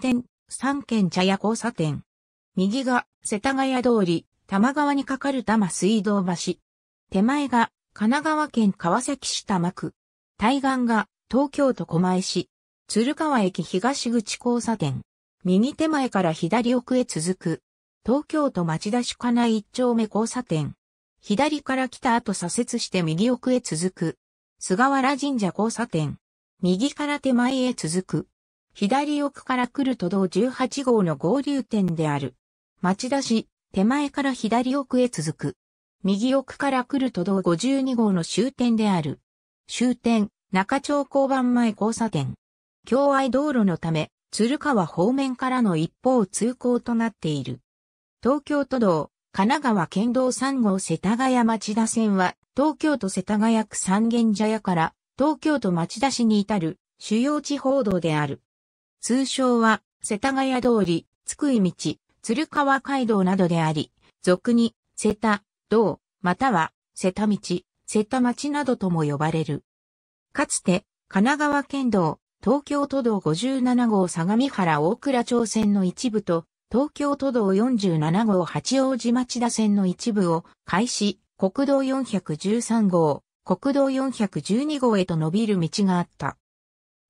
店、三軒茶屋交差点。右が世田谷通り、多摩川に架かる多摩水道橋。手前が神奈川県川崎市多摩区。対岸が東京都狛江市。鶴川駅東口交差点。右手前から左奥へ続く。東京都町田市金井一丁目交差点。左から来た後左折して右奥へ続く。菅原神社交差点。右から手前へ続く。左奥から来る都道18号の合流点である。町田市、手前から左奥へ続く。右奥から来る都道52号の終点である。終点、中町交番前交差点。境愛道路のため、鶴川方面からの一方通行となっている。東京都道、神奈川県道3号世田谷町田線は、東京都世田谷区三軒茶屋から、東京都町田市に至る主要地報道である。通称は、世田谷通り、津久井道、鶴川街道などであり、俗に、瀬田、道、または、瀬田道、瀬田町などとも呼ばれる。かつて、神奈川県道、東京都道57号相模原大倉町線の一部と、東京都道47号八王子町田線の一部を、開始、国道413号、国道412号へと伸びる道があった。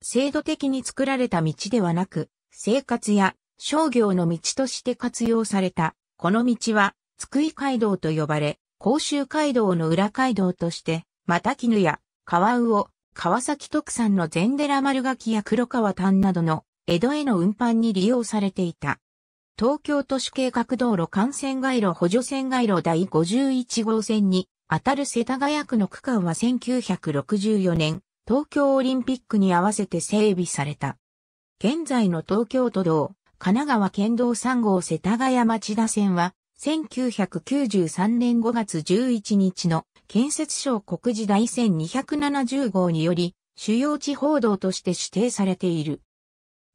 制度的に作られた道ではなく、生活や商業の道として活用された。この道は、津久井街道と呼ばれ、甲州街道の裏街道として、また絹や、川魚、川崎特産の禅寺丸垣や黒川丹などの江戸への運搬に利用されていた。東京都市計画道路幹線街路補助線街路第51号線に、あたる世田谷区の区間は1964年、東京オリンピックに合わせて整備された。現在の東京都道、神奈川県道3号世田谷町田線は、1993年5月11日の建設省国時第1270号により、主要地方道として指定されている。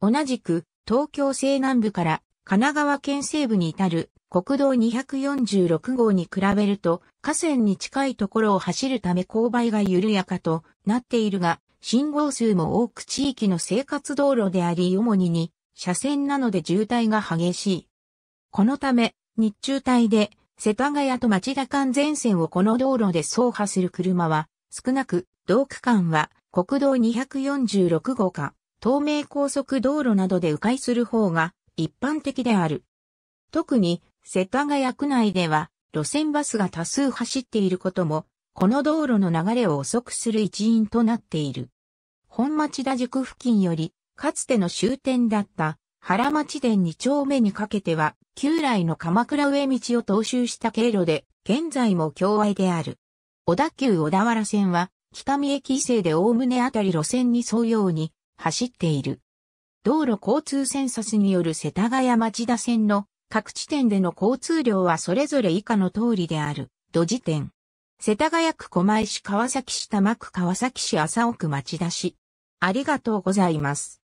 同じく、東京西南部から神奈川県西部に至る国道246号に比べると河川に近いところを走るため勾配が緩やかとなっているが、信号数も多く地域の生活道路であり主にに車線なので渋滞が激しい。このため、日中帯で世田谷と町田間全線をこの道路で走破する車は少なく、同区間は国道246号か、東名高速道路などで迂回する方が一般的である。特に世田谷区内では、路線バスが多数走っていることも、この道路の流れを遅くする一因となっている。本町田宿付近より、かつての終点だった原町田二丁目にかけては、旧来の鎌倉上道を踏襲した経路で、現在も境外である。小田急小田原線は、北見駅以西でおおむねあたり路線に沿うように走っている。道路交通センサスによる世田谷町田線の各地点での交通量はそれぞれ以下の通りである、土時点。世田谷区狛江市川崎市多摩区川崎市麻生区町田市。ありがとうございます。